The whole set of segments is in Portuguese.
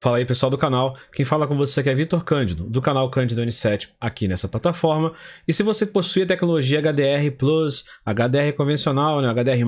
Fala aí pessoal do canal, quem fala com você aqui é Vitor Cândido, do canal Cândido N7 aqui nessa plataforma. E se você possui a tecnologia HDR Plus, HDR convencional, né, HDR+,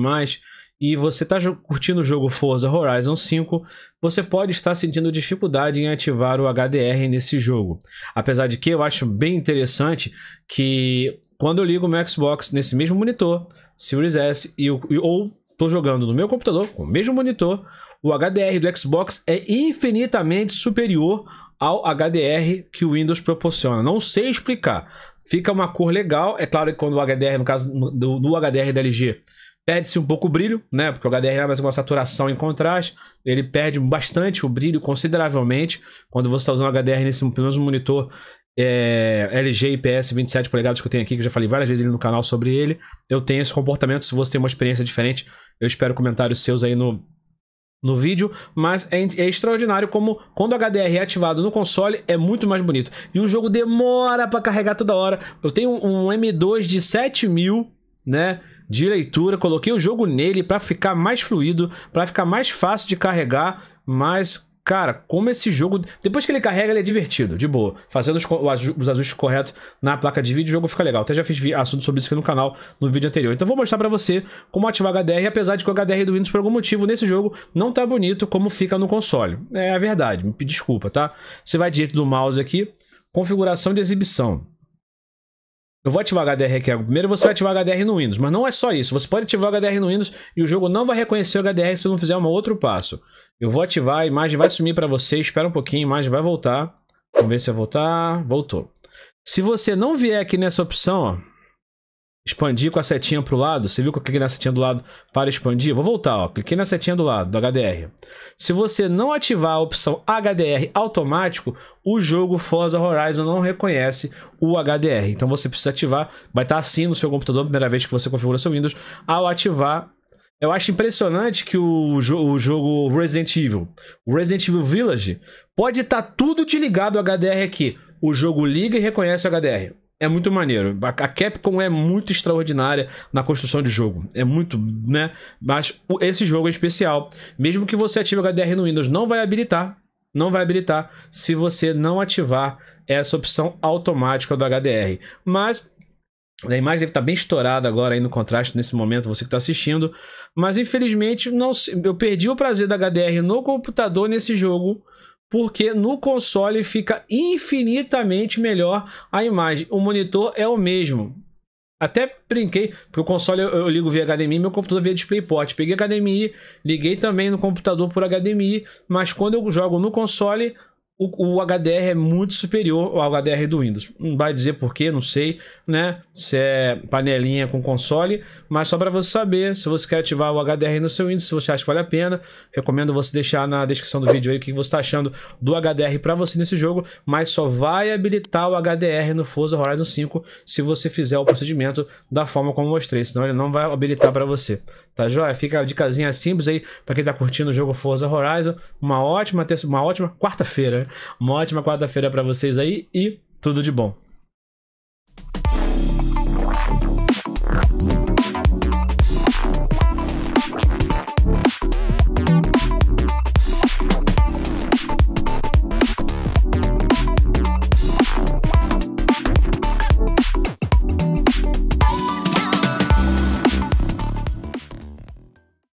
e você está curtindo o jogo Forza Horizon 5, você pode estar sentindo dificuldade em ativar o HDR nesse jogo. Apesar de que eu acho bem interessante que quando eu ligo o meu Xbox nesse mesmo monitor, Series S e, ou estou jogando no meu computador, com o mesmo monitor, o HDR do Xbox é infinitamente superior ao HDR que o Windows proporciona. Não sei explicar. Fica uma cor legal, é claro que quando o HDR, no caso do, do HDR da LG, perde-se um pouco o brilho, né? Porque o HDR é mais uma saturação em contraste, ele perde bastante o brilho, consideravelmente, quando você está usando o HDR nesse mesmo monitor é, LG IPS 27 polegadas que eu tenho aqui, que eu já falei várias vezes no canal sobre ele, eu tenho esse comportamento. Se você tem uma experiência diferente, eu espero comentários seus aí no, no vídeo, mas é, é, extraordinário como quando o HDR é ativado no console é muito mais bonito. E o jogo demora para carregar toda hora. Eu tenho um, um M2 de 7000, né, de leitura, coloquei o jogo nele para ficar mais fluido, para ficar mais fácil de carregar, mas Cara, como esse jogo. Depois que ele carrega, ele é divertido, de boa. Fazendo os, os ajustes corretos na placa de vídeo, o jogo fica legal. Até já fiz assunto sobre isso aqui no canal no vídeo anterior. Então vou mostrar pra você como ativar HDR, apesar de que o HDR do Windows, por algum motivo, nesse jogo, não tá bonito como fica no console. É a verdade, me desculpa, tá? Você vai direito do mouse aqui, configuração de exibição. Eu vou ativar HDR aqui. Primeiro você vai ativar HDR no Windows, mas não é só isso. Você pode ativar o HDR no Windows e o jogo não vai reconhecer o HDR se não fizer um outro passo. Eu vou ativar, a imagem vai sumir para você, espera um pouquinho, a imagem vai voltar. Vamos ver se vai voltar. Voltou. Se você não vier aqui nessa opção, ó, expandir com a setinha para o lado. Você viu que eu cliquei na setinha do lado para expandir? Vou voltar, ó. cliquei na setinha do lado, do HDR. Se você não ativar a opção HDR automático, o jogo Forza Horizon não reconhece o HDR. Então você precisa ativar, vai estar tá assim no seu computador, primeira vez que você configura seu Windows, ao ativar eu acho impressionante que o, jo o, jogo Resident Evil, o Resident Evil Village, pode estar tá tudo ligado ao HDR aqui. O jogo liga e reconhece o HDR é muito maneiro. A Capcom é muito extraordinária na construção de jogo. É muito, né? Mas esse jogo é especial. Mesmo que você ative o HDR no Windows, não vai habilitar. Não vai habilitar se você não ativar essa opção automática do HDR. Mas a imagem deve estar tá bem estourada agora aí no contraste nesse momento, você que está assistindo. Mas infelizmente, não eu perdi o prazer da HDR no computador nesse jogo porque no console fica infinitamente melhor a imagem. O monitor é o mesmo. Até brinquei, porque o console eu, eu ligo via HDMI, meu computador via DisplayPort. Peguei HDMI, liguei também no computador por HDMI, mas quando eu jogo no console, o, o, HDR é muito superior ao HDR do Windows. Não hum, vai dizer porquê, não sei, né? Se é panelinha com console, mas só para você saber, se você quer ativar o HDR no seu Windows, se você acha que vale a pena, recomendo você deixar na descrição do vídeo aí o que você está achando do HDR para você nesse jogo, mas só vai habilitar o HDR no Forza Horizon 5 se você fizer o procedimento da forma como mostrei, senão ele não vai habilitar para você, tá joia? Fica a dicasinha simples aí para quem tá curtindo o jogo Forza Horizon, uma ótima terça, uma ótima quarta-feira, uma ótima quarta-feira para vocês aí e tudo de bom.